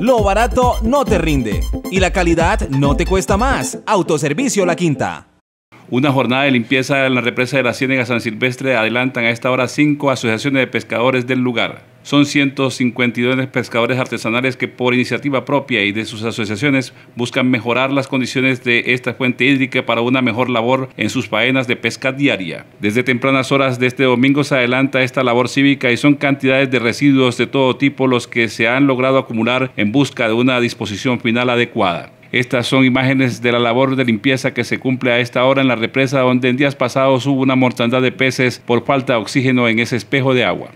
Lo barato no te rinde y la calidad no te cuesta más. Autoservicio La Quinta. Una jornada de limpieza en la represa de la Ciénega San Silvestre adelantan a esta hora cinco asociaciones de pescadores del lugar. Son 152 pescadores artesanales que por iniciativa propia y de sus asociaciones buscan mejorar las condiciones de esta fuente hídrica para una mejor labor en sus faenas de pesca diaria. Desde tempranas horas de este domingo se adelanta esta labor cívica y son cantidades de residuos de todo tipo los que se han logrado acumular en busca de una disposición final adecuada. Estas son imágenes de la labor de limpieza que se cumple a esta hora en la represa donde en días pasados hubo una mortandad de peces por falta de oxígeno en ese espejo de agua.